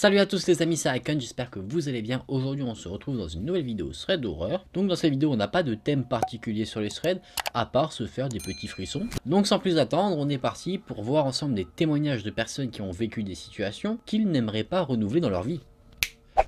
Salut à tous les amis, c'est Icon, j'espère que vous allez bien. Aujourd'hui on se retrouve dans une nouvelle vidéo thread d'horreur. Donc dans cette vidéo on n'a pas de thème particulier sur les threads, à part se faire des petits frissons. Donc sans plus attendre, on est parti pour voir ensemble des témoignages de personnes qui ont vécu des situations qu'ils n'aimeraient pas renouveler dans leur vie.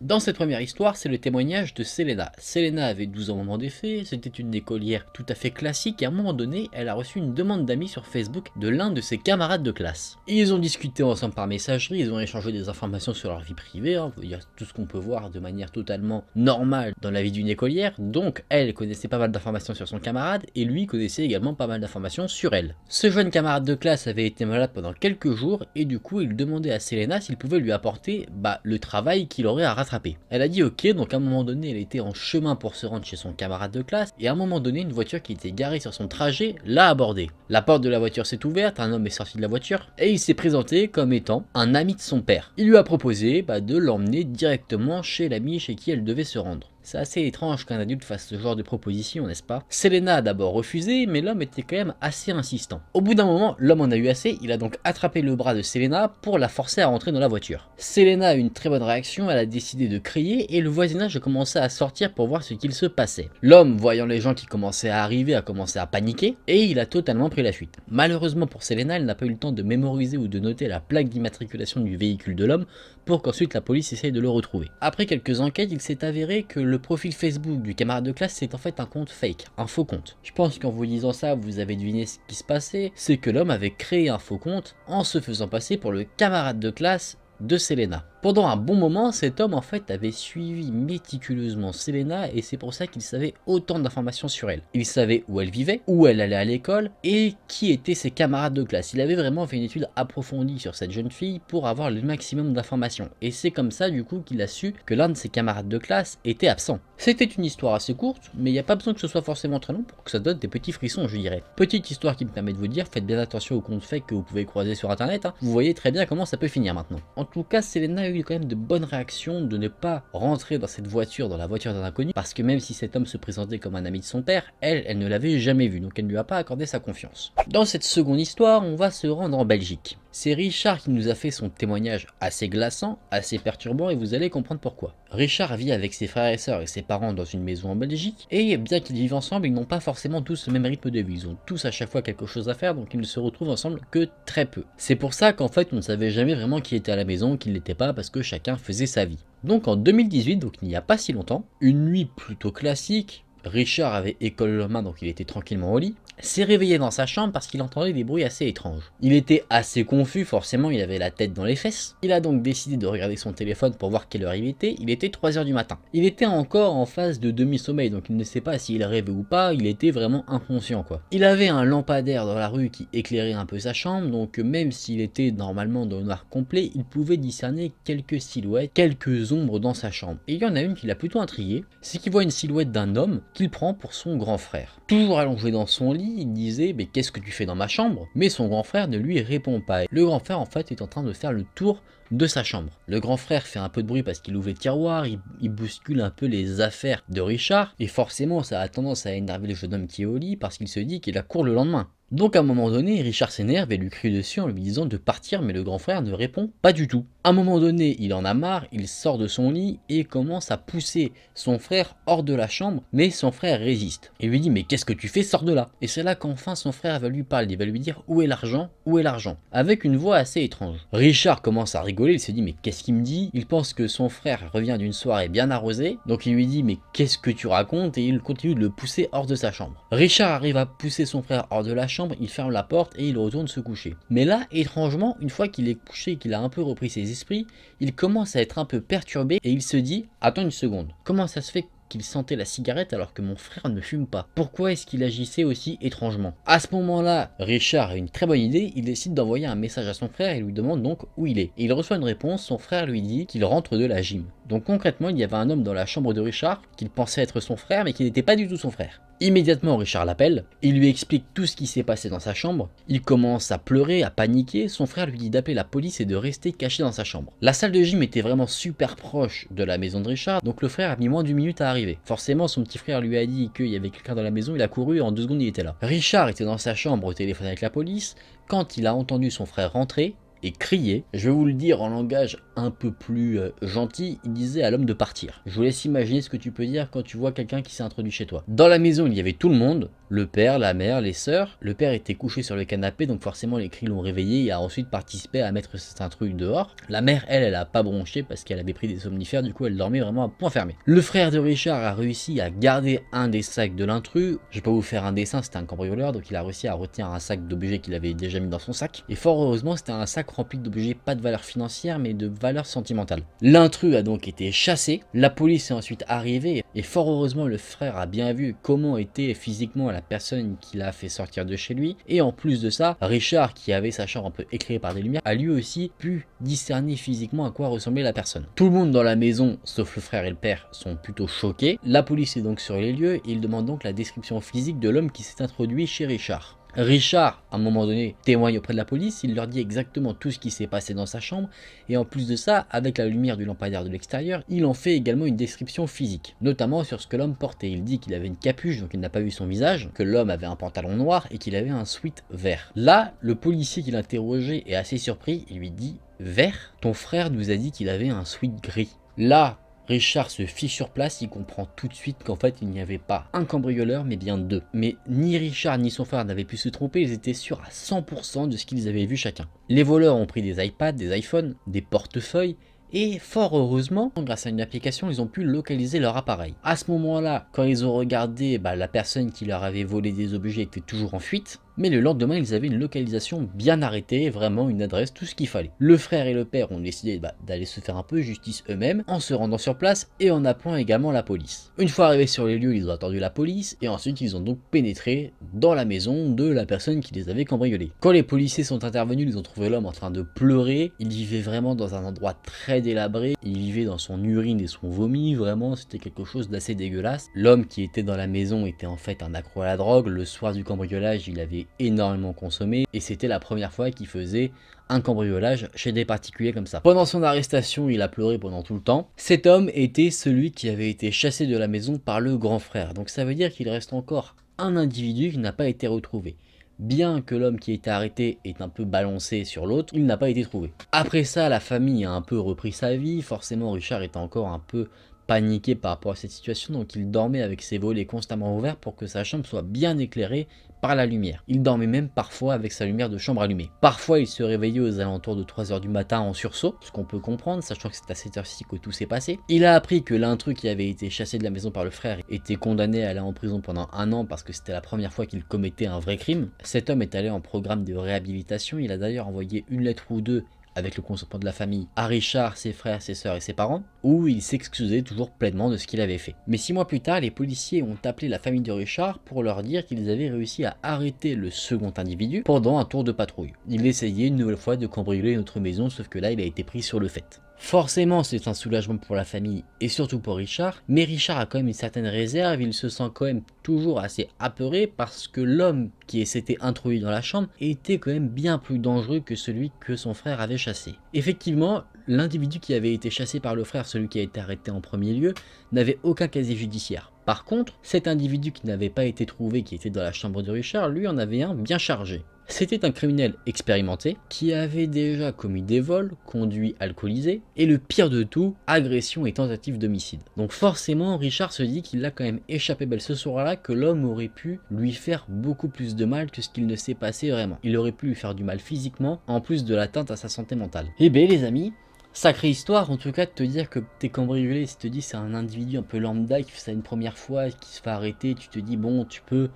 Dans cette première histoire, c'est le témoignage de Selena. Selena avait 12 ans au moment des faits, c'était une écolière tout à fait classique et à un moment donné, elle a reçu une demande d'amis sur Facebook de l'un de ses camarades de classe. Ils ont discuté ensemble par messagerie, ils ont échangé des informations sur leur vie privée, hein. il y a tout ce qu'on peut voir de manière totalement normale dans la vie d'une écolière, donc elle connaissait pas mal d'informations sur son camarade et lui connaissait également pas mal d'informations sur elle. Ce jeune camarade de classe avait été malade pendant quelques jours et du coup il demandait à Selena s'il pouvait lui apporter bah, le travail qu'il aurait à rattraper elle a dit ok, donc à un moment donné, elle était en chemin pour se rendre chez son camarade de classe, et à un moment donné, une voiture qui était garée sur son trajet l'a abordée. La porte de la voiture s'est ouverte, un homme est sorti de la voiture, et il s'est présenté comme étant un ami de son père. Il lui a proposé bah, de l'emmener directement chez l'ami chez qui elle devait se rendre. C'est assez étrange qu'un adulte fasse ce genre de proposition, n'est-ce pas Selena a d'abord refusé, mais l'homme était quand même assez insistant. Au bout d'un moment, l'homme en a eu assez, il a donc attrapé le bras de Selena pour la forcer à rentrer dans la voiture. Selena a eu une très bonne réaction, elle a décidé de crier et le voisinage a commencé à sortir pour voir ce qu'il se passait. L'homme, voyant les gens qui commençaient à arriver, a commencé à paniquer et il a totalement pris la fuite. Malheureusement pour Selena, elle n'a pas eu le temps de mémoriser ou de noter la plaque d'immatriculation du véhicule de l'homme pour qu'ensuite la police essaye de le retrouver. Après quelques enquêtes, il s'est avéré que le le profil Facebook du camarade de classe, c'est en fait un compte fake, un faux compte. Je pense qu'en vous lisant ça, vous avez deviné ce qui se passait, c'est que l'homme avait créé un faux compte en se faisant passer pour le camarade de classe de Selena. Pendant un bon moment, cet homme en fait avait suivi méticuleusement Selena et c'est pour ça qu'il savait autant d'informations sur elle. Il savait où elle vivait, où elle allait à l'école et qui étaient ses camarades de classe. Il avait vraiment fait une étude approfondie sur cette jeune fille pour avoir le maximum d'informations et c'est comme ça du coup qu'il a su que l'un de ses camarades de classe était absent. C'était une histoire assez courte mais il n'y a pas besoin que ce soit forcément très long pour que ça donne des petits frissons je dirais. Petite histoire qui me permet de vous dire, faites bien attention aux comptes faits que vous pouvez croiser sur internet, hein. vous voyez très bien comment ça peut finir maintenant. En tout cas, Selena eu quand même de bonnes réactions de ne pas rentrer dans cette voiture, dans la voiture d'un inconnu, parce que même si cet homme se présentait comme un ami de son père, elle, elle ne l'avait jamais vu, donc elle ne lui a pas accordé sa confiance. Dans cette seconde histoire, on va se rendre en Belgique. C'est Richard qui nous a fait son témoignage assez glaçant, assez perturbant et vous allez comprendre pourquoi. Richard vit avec ses frères et sœurs et ses parents dans une maison en Belgique et bien qu'ils vivent ensemble, ils n'ont pas forcément tous le même rythme de vie. Ils ont tous à chaque fois quelque chose à faire donc ils ne se retrouvent ensemble que très peu. C'est pour ça qu'en fait on ne savait jamais vraiment qui était à la maison, qui ne l'était pas parce que chacun faisait sa vie. Donc en 2018, donc il n'y a pas si longtemps, une nuit plutôt classique, Richard avait école le main, donc il était tranquillement au lit, s'est réveillé dans sa chambre parce qu'il entendait des bruits assez étranges. Il était assez confus, forcément, il avait la tête dans les fesses. Il a donc décidé de regarder son téléphone pour voir quelle heure il était. Il était 3h du matin. Il était encore en phase de demi-sommeil, donc il ne sait pas s'il rêvait ou pas, il était vraiment inconscient quoi. Il avait un lampadaire dans la rue qui éclairait un peu sa chambre, donc même s'il était normalement dans le noir complet, il pouvait discerner quelques silhouettes, quelques ombres dans sa chambre. Et il y en a une qui l'a plutôt intrigué, c'est qu'il voit une silhouette d'un homme qu'il prend pour son grand frère. Toujours allongé dans son lit, il disait Mais qu'est-ce que tu fais dans ma chambre Mais son grand frère ne lui répond pas. Le grand frère en fait est en train de faire le tour de sa chambre. Le grand frère fait un peu de bruit parce qu'il ouvre le tiroir, il, bouscule un peu les affaires de Richard, et forcément ça a tendance à énerver le jeune homme qui est au lit parce qu'il se dit qu'il a cours le lendemain. Donc à un moment donné, Richard s'énerve et lui crie dessus en lui disant de partir, mais le grand frère ne répond pas du tout. À un moment donné, il en a marre, il sort de son lit et commence à pousser son frère hors de la chambre, mais son frère résiste. Et lui dit mais qu'est-ce que tu fais, sors de là. Et c'est là qu'enfin son frère va lui parler, il va lui dire où est l'argent, où est l'argent, avec une voix assez étrange. Richard commence à rigoler il se dit mais qu'est-ce qu'il me dit Il pense que son frère revient d'une soirée bien arrosée, donc il lui dit mais qu'est-ce que tu racontes et il continue de le pousser hors de sa chambre. Richard arrive à pousser son frère hors de la chambre, il ferme la porte et il retourne se coucher. Mais là, étrangement, une fois qu'il est couché et qu'il a un peu repris ses esprits, il commence à être un peu perturbé et il se dit attends une seconde, comment ça se fait qu'il sentait la cigarette alors que mon frère ne fume pas. Pourquoi est-ce qu'il agissait aussi étrangement À ce moment-là, Richard a une très bonne idée, il décide d'envoyer un message à son frère et lui demande donc où il est. Et il reçoit une réponse, son frère lui dit qu'il rentre de la gym. Donc concrètement, il y avait un homme dans la chambre de Richard qu'il pensait être son frère mais qui n'était pas du tout son frère. Immédiatement, Richard l'appelle, il lui explique tout ce qui s'est passé dans sa chambre, il commence à pleurer, à paniquer, son frère lui dit d'appeler la police et de rester caché dans sa chambre. La salle de gym était vraiment super proche de la maison de Richard, donc le frère a mis moins d'une minute à arriver. Forcément, son petit frère lui a dit qu'il y avait quelqu'un dans la maison, il a couru et en deux secondes il était là. Richard était dans sa chambre au téléphone avec la police, quand il a entendu son frère rentrer, et crier. Je vais vous le dire en langage un peu plus euh, gentil, il disait à l'homme de partir. Je vous laisse imaginer ce que tu peux dire quand tu vois quelqu'un qui s'est introduit chez toi. Dans la maison, il y avait tout le monde, le père, la mère, les sœurs. Le père était couché sur le canapé, donc forcément les cris l'ont réveillé et a ensuite participé à mettre cet intrus dehors. La mère, elle, elle a pas bronché parce qu'elle avait pris des somnifères, du coup elle dormait vraiment à point fermé. Le frère de Richard a réussi à garder un des sacs de l'intrus. Je vais pas vous faire un dessin, c'était un cambrioleur, donc il a réussi à retenir un sac d'objets qu'il avait déjà mis dans son sac. Et fort heureusement, c'était un sac rempli d'objets pas de valeur financière, mais de valeur sentimentale. L'intrus a donc été chassé, la police est ensuite arrivée, et fort heureusement, le frère a bien vu comment était physiquement la personne qui l'a fait sortir de chez lui. Et en plus de ça, Richard, qui avait sa chambre un peu éclairée par des lumières, a lui aussi pu discerner physiquement à quoi ressemblait la personne. Tout le monde dans la maison, sauf le frère et le père, sont plutôt choqués. La police est donc sur les lieux et il demande donc la description physique de l'homme qui s'est introduit chez Richard. Richard, à un moment donné, témoigne auprès de la police, il leur dit exactement tout ce qui s'est passé dans sa chambre, et en plus de ça, avec la lumière du lampadaire de l'extérieur, il en fait également une description physique, notamment sur ce que l'homme portait. Il dit qu'il avait une capuche, donc il n'a pas vu son visage, que l'homme avait un pantalon noir et qu'il avait un sweat vert. Là, le policier qui l'interrogeait est assez surpris, il lui dit « Vert Ton frère nous a dit qu'il avait un sweat gris. » Là, Richard se fit sur place, il comprend tout de suite qu'en fait il n'y avait pas un cambrioleur mais bien deux. Mais ni Richard ni son frère n'avaient pu se tromper, ils étaient sûrs à 100% de ce qu'ils avaient vu chacun. Les voleurs ont pris des iPads, des iPhones, des portefeuilles et fort heureusement, grâce à une application, ils ont pu localiser leur appareil. À ce moment-là, quand ils ont regardé, bah, la personne qui leur avait volé des objets était toujours en fuite mais le lendemain, ils avaient une localisation bien arrêtée, vraiment une adresse, tout ce qu'il fallait. Le frère et le père ont décidé bah, d'aller se faire un peu justice eux-mêmes en se rendant sur place et en appelant également la police. Une fois arrivés sur les lieux, ils ont attendu la police et ensuite ils ont donc pénétré dans la maison de la personne qui les avait cambriolés. Quand les policiers sont intervenus, ils ont trouvé l'homme en train de pleurer. Il vivait vraiment dans un endroit très délabré. Il vivait dans son urine et son vomi. Vraiment, c'était quelque chose d'assez dégueulasse. L'homme qui était dans la maison était en fait un accro à la drogue. Le soir du cambriolage, il avait énormément consommé et c'était la première fois qu'il faisait un cambriolage chez des particuliers comme ça. Pendant son arrestation, il a pleuré pendant tout le temps. Cet homme était celui qui avait été chassé de la maison par le grand frère. Donc ça veut dire qu'il reste encore un individu qui n'a pas été retrouvé. Bien que l'homme qui a été arrêté est un peu balancé sur l'autre, il n'a pas été trouvé. Après ça, la famille a un peu repris sa vie. Forcément, Richard était encore un peu paniqué par rapport à cette situation, donc il dormait avec ses volets constamment ouverts pour que sa chambre soit bien éclairée par la lumière. Il dormait même parfois avec sa lumière de chambre allumée. Parfois, il se réveillait aux alentours de 3h du matin en sursaut, ce qu'on peut comprendre, sachant que c'est à cette heure-ci que tout s'est passé. Il a appris que l'intrus qui avait été chassé de la maison par le frère était condamné à aller en prison pendant un an parce que c'était la première fois qu'il commettait un vrai crime. Cet homme est allé en programme de réhabilitation, il a d'ailleurs envoyé une lettre ou deux avec le consentement de la famille, à Richard, ses frères, ses sœurs et ses parents, où il s'excusait toujours pleinement de ce qu'il avait fait. Mais six mois plus tard, les policiers ont appelé la famille de Richard pour leur dire qu'ils avaient réussi à arrêter le second individu pendant un tour de patrouille. Il essayait une nouvelle fois de cambrioler notre maison, sauf que là, il a été pris sur le fait. Forcément, c'est un soulagement pour la famille et surtout pour Richard, mais Richard a quand même une certaine réserve, il se sent quand même toujours assez apeuré parce que l'homme qui s'était introduit dans la chambre était quand même bien plus dangereux que celui que son frère avait chassé. Effectivement, l'individu qui avait été chassé par le frère, celui qui a été arrêté en premier lieu, n'avait aucun casier judiciaire. Par contre, cet individu qui n'avait pas été trouvé, qui était dans la chambre de Richard, lui en avait un bien chargé. C'était un criminel expérimenté qui avait déjà commis des vols, conduit alcoolisé et le pire de tout, agression et tentative d'homicide. Donc forcément, Richard se dit qu'il a quand même échappé belle ce soir-là, que l'homme aurait pu lui faire beaucoup plus de mal que ce qu'il ne s'est passé vraiment. Il aurait pu lui faire du mal physiquement, en plus de l'atteinte à sa santé mentale. Et eh bien les amis, sacrée histoire en tout cas de te dire que t'es cambriolé, si te dis c'est un individu un peu lambda qui fait ça une première fois, qui se fait arrêter, tu te dis bon tu peux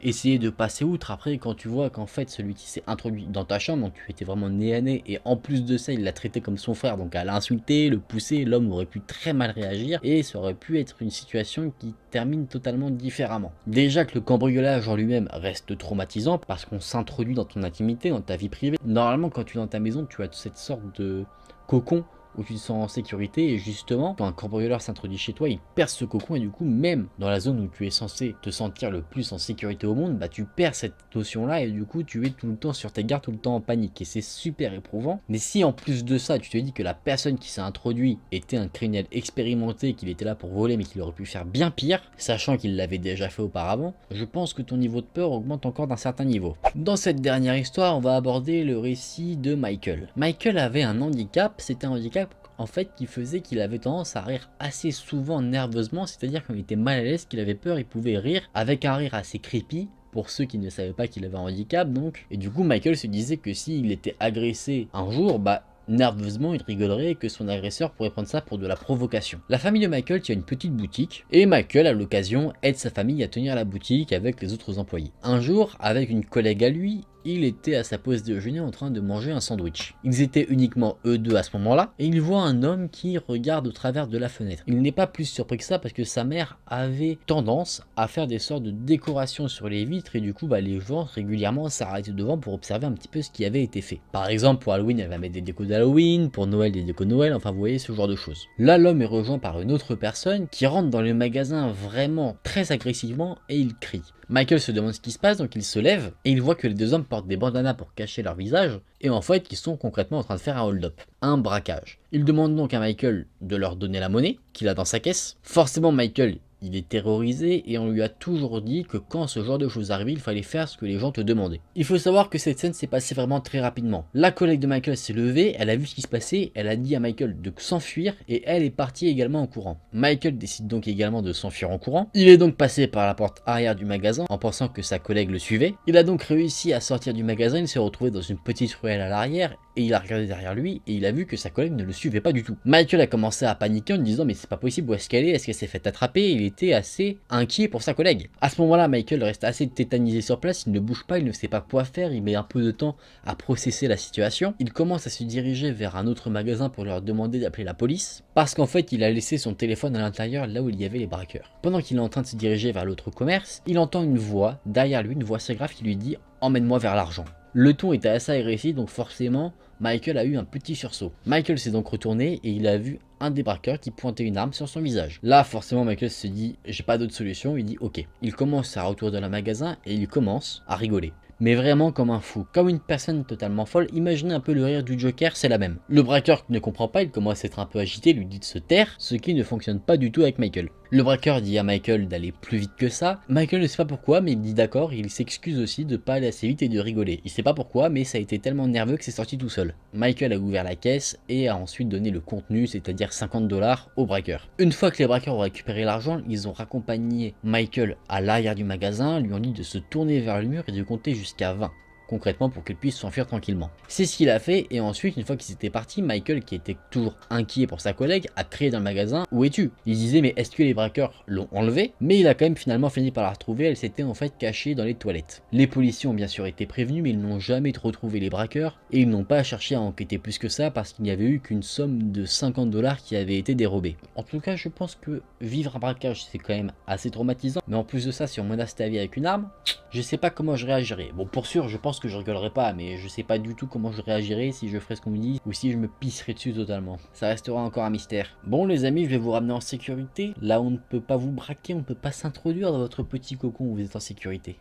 essayer de passer outre. Après quand tu vois qu'en fait celui qui s'est introduit dans ta chambre, donc tu étais vraiment nez à et en plus de ça il l'a traité comme son frère, donc à l'insulter, le pousser, l'homme aurait pu très mal réagir, et ça aurait pu être une situation qui termine totalement différemment. Déjà que le cambriolage en lui-même reste traumatisant parce qu'on s'introduit dans ton intimité, dans ta vie privée. Normalement quand tu es dans ta maison tu as cette sorte de cocon où tu te sens en sécurité et justement quand un cambrioleur s'introduit chez toi il perce ce cocon et du coup même dans la zone où tu es censé te sentir le plus en sécurité au monde bah tu perds cette notion là et du coup tu es tout le temps sur tes gardes tout le temps en panique et c'est super éprouvant mais si en plus de ça tu te dis que la personne qui s'est introduit était un criminel expérimenté qu'il était là pour voler mais qu'il aurait pu faire bien pire sachant qu'il l'avait déjà fait auparavant je pense que ton niveau de peur augmente encore d'un certain niveau dans cette dernière histoire on va aborder le récit de Michael Michael avait un handicap c'était un handicap en fait qui faisait qu'il avait tendance à rire assez souvent nerveusement, c'est-à-dire quand était mal à l'aise, qu'il avait peur, il pouvait rire avec un rire assez creepy, pour ceux qui ne savaient pas qu'il avait un handicap donc. Et du coup Michael se disait que s'il était agressé un jour, bah nerveusement il rigolerait et que son agresseur pourrait prendre ça pour de la provocation. La famille de Michael tient une petite boutique et Michael à l'occasion aide sa famille à tenir la boutique avec les autres employés. Un jour, avec une collègue à lui, il était à sa pause déjeuner en train de manger un sandwich. Ils étaient uniquement eux deux à ce moment-là, et il voit un homme qui regarde au travers de la fenêtre. Il n'est pas plus surpris que ça parce que sa mère avait tendance à faire des sortes de décorations sur les vitres, et du coup, bah, les gens régulièrement s'arrêtaient devant pour observer un petit peu ce qui avait été fait. Par exemple, pour Halloween, elle va mettre des décos d'Halloween, pour Noël, des décos de Noël, enfin, vous voyez ce genre de choses. Là, l'homme est rejoint par une autre personne qui rentre dans le magasin vraiment très agressivement et il crie. Michael se demande ce qui se passe, donc il se lève et il voit que les deux hommes portent des bandanas pour cacher leur visage et en fait qu'ils sont concrètement en train de faire un hold-up, un braquage. Il demande donc à Michael de leur donner la monnaie qu'il a dans sa caisse. Forcément, Michael il est terrorisé et on lui a toujours dit que quand ce genre de choses arrivait, il fallait faire ce que les gens te demandaient. Il faut savoir que cette scène s'est passée vraiment très rapidement. La collègue de Michael s'est levée, elle a vu ce qui se passait, elle a dit à Michael de s'enfuir et elle est partie également en courant. Michael décide donc également de s'enfuir en courant. Il est donc passé par la porte arrière du magasin en pensant que sa collègue le suivait. Il a donc réussi à sortir du magasin, il s'est retrouvé dans une petite ruelle à l'arrière il a regardé derrière lui et il a vu que sa collègue ne le suivait pas du tout. Michael a commencé à paniquer en disant mais c'est pas possible où est-ce qu'elle est, est-ce qu'elle s'est fait attraper Il était assez inquiet pour sa collègue. À ce moment-là, Michael reste assez tétanisé sur place, il ne bouge pas, il ne sait pas quoi faire, il met un peu de temps à processer la situation. Il commence à se diriger vers un autre magasin pour leur demander d'appeler la police parce qu'en fait il a laissé son téléphone à l'intérieur là où il y avait les braqueurs. Pendant qu'il est en train de se diriger vers l'autre commerce, il entend une voix derrière lui, une voix assez grave qui lui dit emmène-moi vers l'argent. Le ton était assez agressif, donc forcément, Michael a eu un petit sursaut. Michael s'est donc retourné et il a vu un débarqueur qui pointait une arme sur son visage. Là, forcément, Michael se dit j'ai pas d'autre solution. Il dit ok. Il commence à retourner dans le magasin et il commence à rigoler. Mais vraiment comme un fou, comme une personne totalement folle. Imaginez un peu le rire du Joker, c'est la même. Le braqueur ne comprend pas, il commence à être un peu agité, lui dit de se taire, ce qui ne fonctionne pas du tout avec Michael. Le braqueur dit à Michael d'aller plus vite que ça. Michael ne sait pas pourquoi, mais il dit d'accord, il s'excuse aussi de pas aller assez vite et de rigoler. Il ne sait pas pourquoi, mais ça a été tellement nerveux que c'est sorti tout seul. Michael a ouvert la caisse et a ensuite donné le contenu, c'est-à-dire 50 dollars, au braqueur. Une fois que les braqueurs ont récupéré l'argent, ils ont raccompagné Michael à l'arrière du magasin, lui ont dit de se tourner vers le mur et de compter jusqu'à 20 concrètement pour qu'elle puisse s'enfuir tranquillement. C'est ce qu'il a fait et ensuite une fois qu'ils étaient partis, Michael qui était toujours inquiet pour sa collègue a crié dans le magasin Où es-tu Il disait mais est-ce que les braqueurs l'ont enlevé ?». Mais il a quand même finalement fini par la retrouver, elle s'était en fait cachée dans les toilettes. Les policiers ont bien sûr été prévenus mais ils n'ont jamais retrouvé les braqueurs et ils n'ont pas cherché à enquêter plus que ça parce qu'il n'y avait eu qu'une somme de 50 dollars qui avait été dérobée. En tout cas je pense que vivre un braquage c'est quand même assez traumatisant mais en plus de ça si on menace ta vie avec une arme, je sais pas comment je réagirais. Bon pour sûr je pense que je rigolerai pas, mais je sais pas du tout comment je réagirai si je ferai ce qu'on me dit ou si je me pisserais dessus totalement. Ça restera encore un mystère. Bon les amis, je vais vous ramener en sécurité. Là on ne peut pas vous braquer, on ne peut pas s'introduire dans votre petit cocon où vous êtes en sécurité.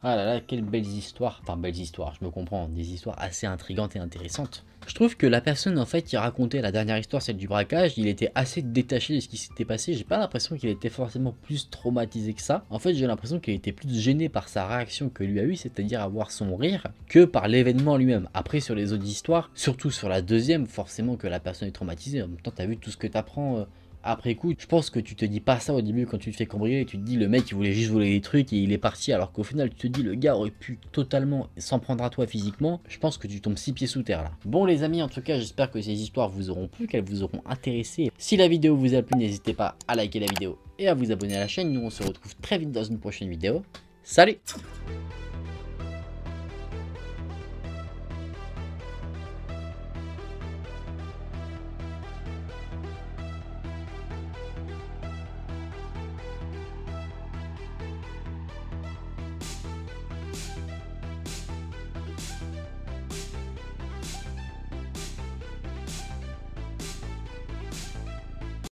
Ah là là, quelles belles histoires. Enfin, belles histoires, je me comprends. Des histoires assez intrigantes et intéressantes. Je trouve que la personne en fait qui racontait la dernière histoire, celle du braquage, il était assez détaché de ce qui s'était passé. J'ai pas l'impression qu'il était forcément plus traumatisé que ça. En fait, j'ai l'impression qu'il était plus gêné par sa réaction que lui a eu, c'est-à-dire avoir son rire, que par l'événement lui-même. Après, sur les autres histoires, surtout sur la deuxième, forcément que la personne est traumatisée. En même temps, t'as vu tout ce que t'apprends. Euh, après coup, je pense que tu te dis pas ça au début quand tu te fais cambrioler, tu te dis le mec il voulait juste voler des trucs et il est parti alors qu'au final tu te dis le gars aurait pu totalement s'en prendre à toi physiquement, je pense que tu tombes six pieds sous terre là. Bon les amis en tout cas j'espère que ces histoires vous auront plu, qu'elles vous auront intéressé. Si la vidéo vous a plu n'hésitez pas à liker la vidéo et à vous abonner à la chaîne, nous on se retrouve très vite dans une prochaine vidéo. Salut